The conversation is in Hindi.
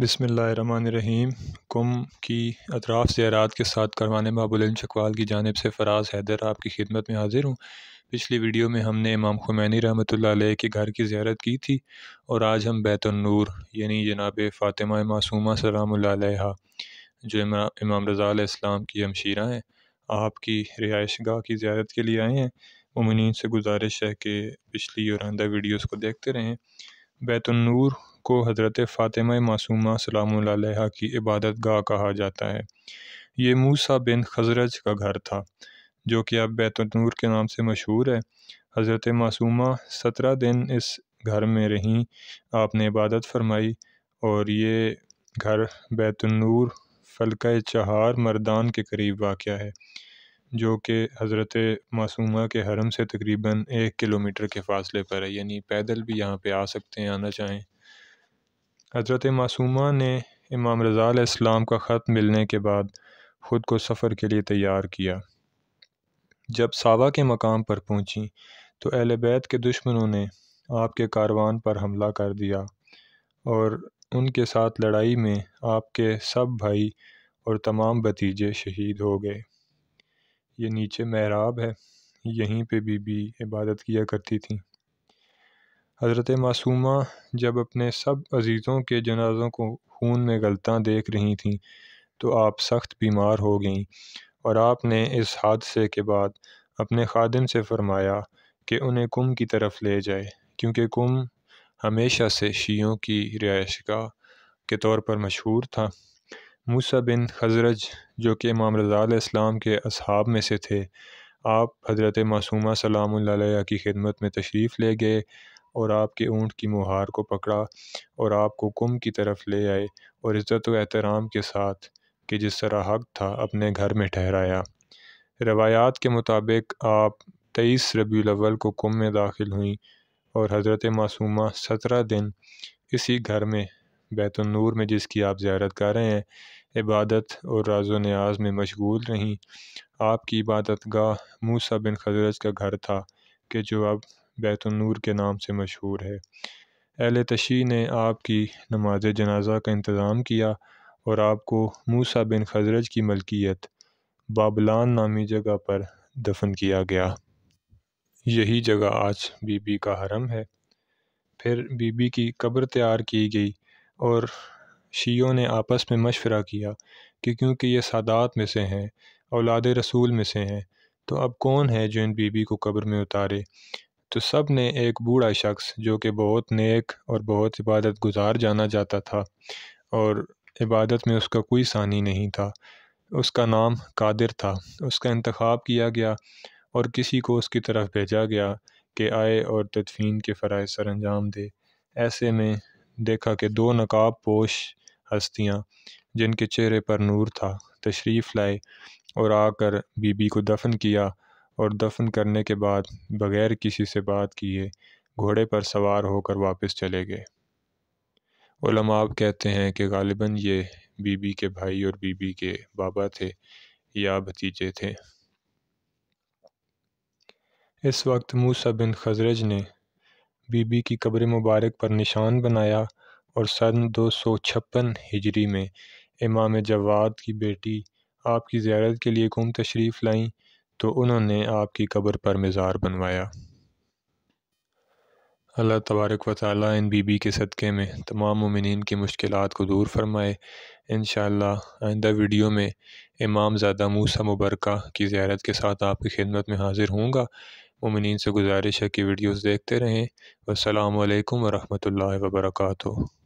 बसमीम कुम की अतराफ़ ज़्यारात के साथ करवाने बाबुल शकवाल की जानब से फ़राज़ हैदर आपकी खिदमत में हाज़िर हूँ पिछली वीडियो में हमने इमाम खुमैनी रहमत के घर की ज्यारत की थी और आज हम बैतुलनूर यानी जनाब फ़ातिमा मासूमा सलाम जो इमाम रज़ा इस्लाम की हमशीरा हैं आपकी रिहाइश गाह की ज्यारत के लिए आए हैं उमिन से गुजारिश है कि पिछली और आंदा वीडियोज़ को देखते रहें बैतुलनूर को हज़रत फ़ातिमा मासूमा सलाम की इबादत गाह कहा जाता है ये मूसा बिन खजरज का घर था जो कि अब बैतुलनूर के नाम से मशहूर है हज़रत मासूमा सत्रह दिन इस घर में रहीं आपने इबादत फरमाई और ये घर बैतुलनूर फलका चहार मर्दान के करीब वाक़ है जो कि हज़रत मासूमा के हरम से तकरीबन एक किलोमीटर के फासले पर है यानी पैदल भी यहाँ पे आ सकते हैं आना चाहें हज़रत मासूमा ने इमाम रज़ा इस्लाम का ख़त मिलने के बाद ख़ुद को सफ़र के लिए तैयार किया जब सावा के मकाम पर पहुँची तो अहल बैत के दुश्मनों ने आपके कारवान पर हमला कर दिया और उनके साथ लड़ाई में आपके सब भाई और तमाम भतीजे शहीद हो गए ये नीचे महराब है यहीं पे बीबी इबादत किया करती थी हज़रत मासूमा जब अपने सब अज़ीज़ों के जनाज़ों को खून में गलता देख रही थीं तो आप सख्त बीमार हो गईं और आपने इस हादसे के बाद अपने खादिम से फ़रमाया कि उन्हें कुम की तरफ ले जाए क्योंकि कुम हमेशा से शीयों की रिहाइश का के तौर पर मशहूर था मूसा बिन हजरत जो कि इमाम रज़ा इस्लाम के असहाब में से थे आप हज़रत मासूमा सलाम की खिदमत में तशरीफ़ ले गए और आपके ऊँट की मुहार को पकड़ा और आपको कुम की तरफ ले आए और इज़्ज़त व एहतराम के साथ कि जिस तरह हक था अपने घर में ठहराया रवायात के मुताबिक आप तेईस रबी अवल को कुम में दाखिल हुई और हज़रत मासूमा सत्रह दिन इसी घर में बैतुलनूर में जिसकी आप ज्यारत कर रहे हैं इबादत और राजो न्याज में मशगूल रहीं आपकी इबादत गाह मूसा बिन खजरज का घर था कि जो अब बैतुलनूर के नाम से मशहूर है अहल तशी ने आपकी नमाज जनाजा का इंतज़ाम किया और आपको मूसा बिन खजरज की मलकियत बाबलान नामी जगह पर दफन किया गया यही जगह आज बीबी का हरम है फिर बीबी की कब्र तैयार की गई और शीयो ने आपस में मशवरा किया कि क्योंकि ये सादात में से हैं औलाद रसूल में से हैं तो अब कौन है जो इन बीबी को कब्र में उतारे तो सब ने एक बूढ़ा शख्स जो कि बहुत नेक और बहुत इबादत गुजार जाना जाता था और इबादत में उसका कोई सानी नहीं था उसका नाम कादिर था उसका इंतखब किया गया और किसी को उसकी तरफ भेजा गया कि आए और तदफीन के फ़रज़ सर अंजाम दे ऐसे में देखा कि दो नकाब पोश हस्तियाँ जिनके चेहरे पर नूर था तशरीफ़ लाए और आकर बीबी को दफन किया और दफन करने के बाद बग़ैर किसी से बात किए घोड़े पर सवार होकर वापस चले गए आप कहते हैं कि गालिबा ये बीबी के भाई और बीबी के बाबा थे या भतीजे थे इस वक्त मूसा बिन खजरज ने बीबी की कब्र मुबारक पर निशान बनाया और सन दो सौ छप्पन हिजरी में इमाम जवाद की बेटी आपकी ज्यारत के लिए कुम तशरीफ़ लाईं तो उन्होंने आपकी कब्र पर मज़ार बनवाया अल्लाह तबारक व ताली इन बीबी के सदक़े में तमाम ममिन की मुश्किल को दूर फरमाए इन आइंदा वीडियो में इमाम ज़ादा मूसा मुबरका की ज्यारत के साथ आपकी खिदमत में हाज़िर होंगे उमिन से गुजारिश है कि वीडियोस देखते रहें असलकम वरहमल वर्का